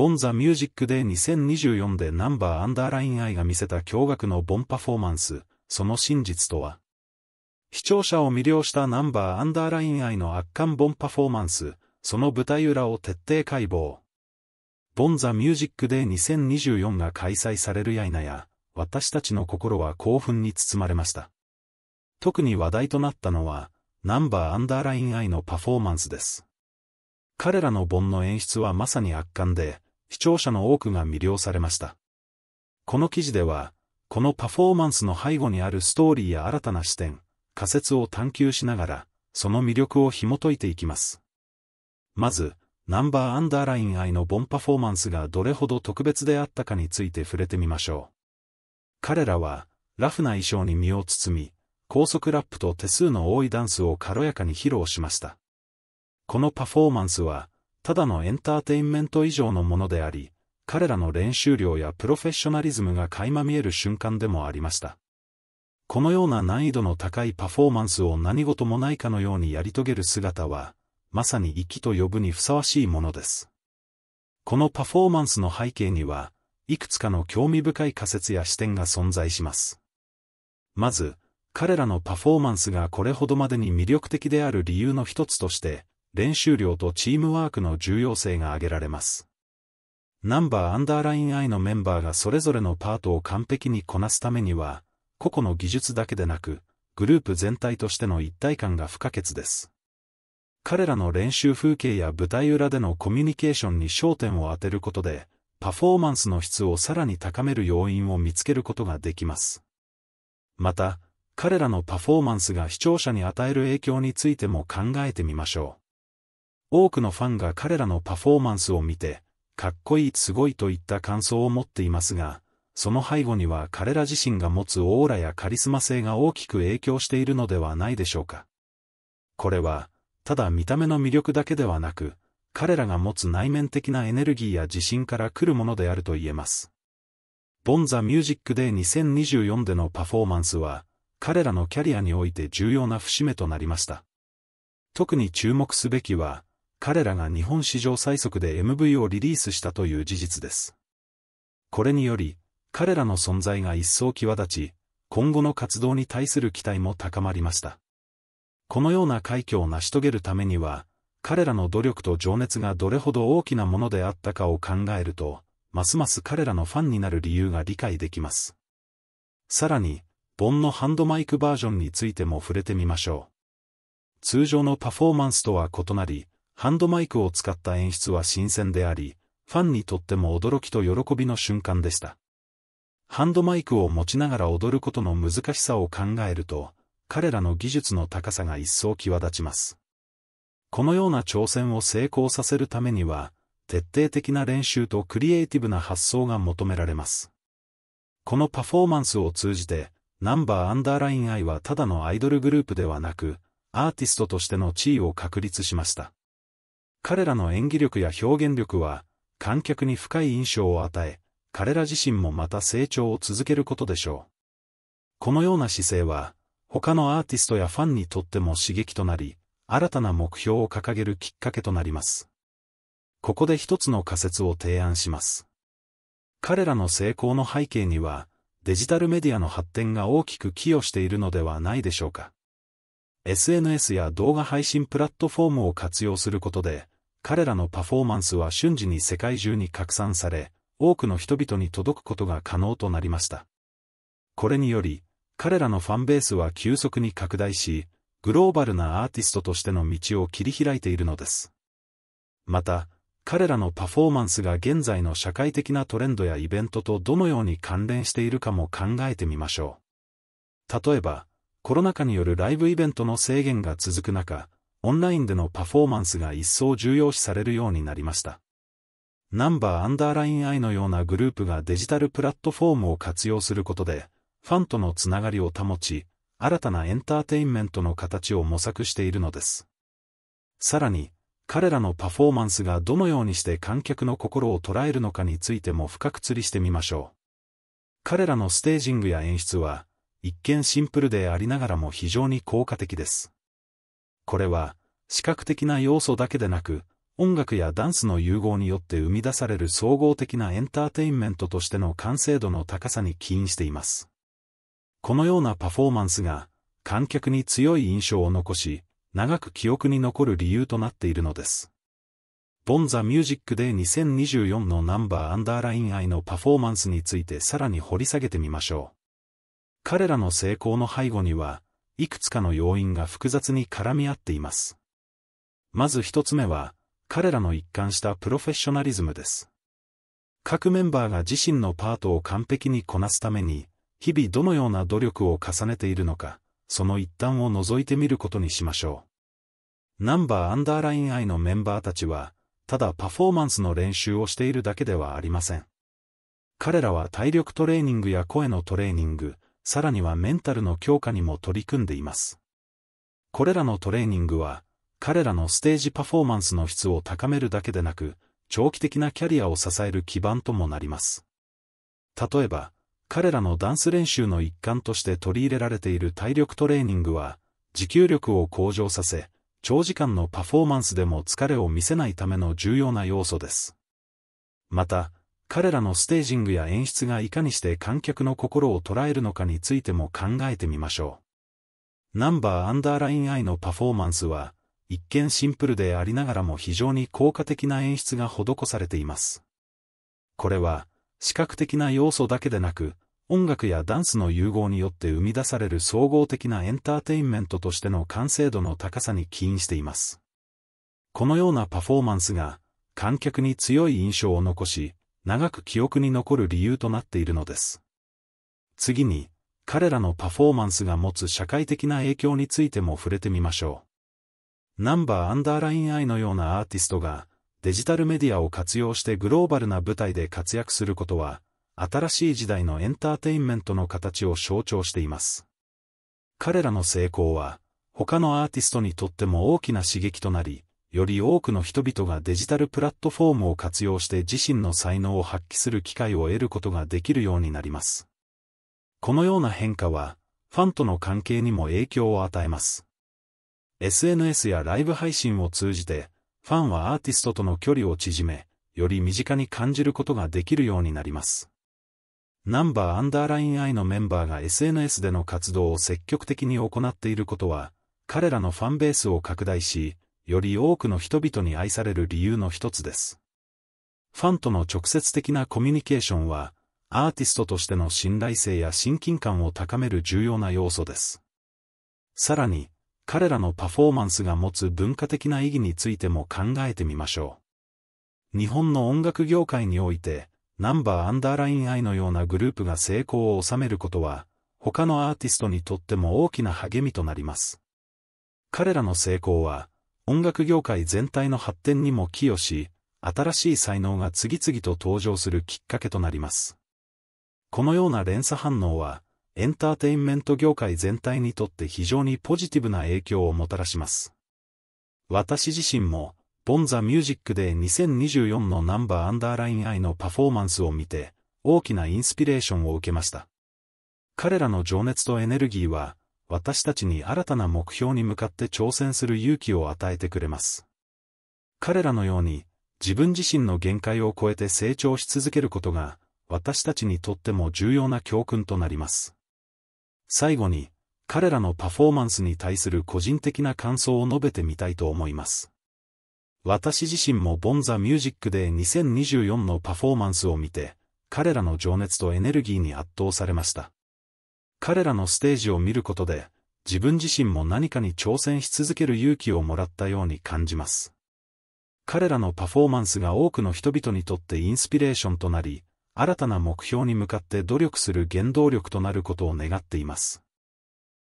ボンザミュージックで2024でナンバーアンダーラインイが見せた驚愕のボンパフォーマンス、その真実とは視聴者を魅了したナンバーアンダーラインイの圧巻ボンパフォーマンス、その舞台裏を徹底解剖。ボンザミュージックで2024が開催されるやいなや、私たちの心は興奮に包まれました。特に話題となったのは、ナンバーアンダーラインイのパフォーマンスです。彼らの盆の演出はまさに圧巻で、視聴者の多くが魅了されました。この記事では、このパフォーマンスの背後にあるストーリーや新たな視点、仮説を探求しながら、その魅力を紐解いていきます。まず、ナンバーアンダーライン愛のボンパフォーマンスがどれほど特別であったかについて触れてみましょう。彼らは、ラフな衣装に身を包み、高速ラップと手数の多いダンスを軽やかに披露しました。このパフォーマンスは、ただのエンターテインメント以上のものであり、彼らの練習量やプロフェッショナリズムが垣間見える瞬間でもありました。このような難易度の高いパフォーマンスを何事もないかのようにやり遂げる姿は、まさに息と呼ぶにふさわしいものです。このパフォーマンスの背景には、いくつかの興味深い仮説や視点が存在します。まず、彼らのパフォーマンスがこれほどまでに魅力的である理由の一つとして、練習量とチームワークの重要性が挙げられます。ナンバーアンダーライン I のメンバーがそれぞれのパートを完璧にこなすためには、個々の技術だけでなく、グループ全体としての一体感が不可欠です。彼らの練習風景や舞台裏でのコミュニケーションに焦点を当てることで、パフォーマンスの質をさらに高める要因を見つけることができます。また、彼らのパフォーマンスが視聴者に与える影響についても考えてみましょう。多くのファンが彼らのパフォーマンスを見て、かっこいい、すごいといった感想を持っていますが、その背後には彼ら自身が持つオーラやカリスマ性が大きく影響しているのではないでしょうか。これは、ただ見た目の魅力だけではなく、彼らが持つ内面的なエネルギーや自信から来るものであると言えます。ボンザミュージックデー2024でのパフォーマンスは、彼らのキャリアにおいて重要な節目となりました。特に注目すべきは、彼らが日本史上最速で MV をリリースしたという事実です。これにより、彼らの存在が一層際立ち、今後の活動に対する期待も高まりました。このような快挙を成し遂げるためには、彼らの努力と情熱がどれほど大きなものであったかを考えると、ますます彼らのファンになる理由が理解できます。さらに、ボンのハンドマイクバージョンについても触れてみましょう。通常のパフォーマンスとは異なり、ハンドマイクを使った演出は新鮮であり、ファンにとっても驚きと喜びの瞬間でした。ハンドマイクを持ちながら踊ることの難しさを考えると、彼らの技術の高さが一層際立ちます。このような挑戦を成功させるためには、徹底的な練習とクリエイティブな発想が求められます。このパフォーマンスを通じて、ナンバーアンダーライン I はただのアイドルグループではなく、アーティストとしての地位を確立しました。彼らの演技力や表現力は、観客に深い印象を与え、彼ら自身もまた成長を続けることでしょう。このような姿勢は、他のアーティストやファンにとっても刺激となり、新たな目標を掲げるきっかけとなります。ここで一つの仮説を提案します。彼らの成功の背景には、デジタルメディアの発展が大きく寄与しているのではないでしょうか。SNS や動画配信プラットフォームを活用することで、彼らのパフォーマンスは瞬時に世界中に拡散され、多くの人々に届くことが可能となりました。これにより、彼らのファンベースは急速に拡大し、グローバルなアーティストとしての道を切り開いているのです。また、彼らのパフォーマンスが現在の社会的なトレンドやイベントとどのように関連しているかも考えてみましょう。例えば、コロナ禍によるライブイベントの制限が続く中、オンラインでのパフォーマンスが一層重要視されるようになりました。ナンバーアンダーライン I のようなグループがデジタルプラットフォームを活用することで、ファンとのつながりを保ち、新たなエンターテインメントの形を模索しているのです。さらに、彼らのパフォーマンスがどのようにして観客の心を捉えるのかについても深く釣りしてみましょう。彼らのステージングや演出は、一見シンプルでありながらも非常に効果的です。これは、視覚的な要素だけでなく、音楽やダンスの融合によって生み出される総合的なエンターテインメントとしての完成度の高さに起因しています。このようなパフォーマンスが、観客に強い印象を残し、長く記憶に残る理由となっているのです。ボンザミュージックで2024のナンバーアンダーライン愛のパフォーマンスについてさらに掘り下げてみましょう。彼らの成功の背後には、いくつかの要因が複雑に絡み合っています。まず一つ目は、彼らの一貫したプロフェッショナリズムです。各メンバーが自身のパートを完璧にこなすために、日々どのような努力を重ねているのか、その一端を覗いてみることにしましょう。ナンバーアンダーラインイのメンバーたちは、ただパフォーマンスの練習をしているだけではありません。彼らは体力トレーニングや声のトレーニング、さらにはメンタルの強化にも取り組んでいます。これらのトレーニングは、彼らのステージパフォーマンスの質を高めるだけでなく、長期的なキャリアを支える基盤ともなります。例えば、彼らのダンス練習の一環として取り入れられている体力トレーニングは、持久力を向上させ、長時間のパフォーマンスでも疲れを見せないための重要な要素です。また、彼らのステージングや演出がいかにして観客の心を捉えるのかについても考えてみましょう。ナンバーアンダーライン I のパフォーマンスは、一見シンプルでありながらも非常に効果的な演出が施されています。これは、視覚的な要素だけでなく、音楽やダンスの融合によって生み出される総合的なエンターテインメントとしての完成度の高さに起因しています。このようなパフォーマンスが、観客に強い印象を残し、長く記憶に残る理由となっているのです。次に、彼らのパフォーマンスが持つ社会的な影響についても触れてみましょう。ナンバーアンダーラインアイのようなアーティストが、デジタルメディアを活用してグローバルな舞台で活躍することは、新しい時代のエンターテインメントの形を象徴しています。彼らの成功は、他のアーティストにとっても大きな刺激となり、より多くの人々がデジタルプラットフォームを活用して自身の才能を発揮する機会を得ることができるようになります。このような変化は、ファンとの関係にも影響を与えます。SNS やライブ配信を通じて、ファンはアーティストとの距離を縮め、より身近に感じることができるようになります。ナンバーアンダーライン I のメンバーが SNS での活動を積極的に行っていることは、彼らのファンベースを拡大し、より多くの人々に愛される理由の一つです。ファンとの直接的なコミュニケーションは、アーティストとしての信頼性や親近感を高める重要な要素です。さらに、彼らのパフォーマンスが持つ文化的な意義についても考えてみましょう。日本の音楽業界において、ナンバーアンダーラインアイのようなグループが成功を収めることは、他のアーティストにとっても大きな励みとなります。彼らの成功は、音楽業界全体の発展にも寄与し、新しい才能が次々と登場するきっかけとなります。このような連鎖反応は、エンターテインメント業界全体にとって非常にポジティブな影響をもたらします。私自身も、ボンザミュージックで2024のナンバーアンダーライン愛のパフォーマンスを見て、大きなインスピレーションを受けました。彼らの情熱とエネルギーは、私たちに新たな目標に向かって挑戦する勇気を与えてくれます。彼らのように、自分自身の限界を超えて成長し続けることが、私たちにとっても重要な教訓となります。最後に、彼らのパフォーマンスに対する個人的な感想を述べてみたいと思います。私自身もボンザミュージックで2024のパフォーマンスを見て、彼らの情熱とエネルギーに圧倒されました。彼らのステージを見ることで、自分自身も何かに挑戦し続ける勇気をもらったように感じます。彼らのパフォーマンスが多くの人々にとってインスピレーションとなり、新たな目標に向かって努力する原動力となることを願っています。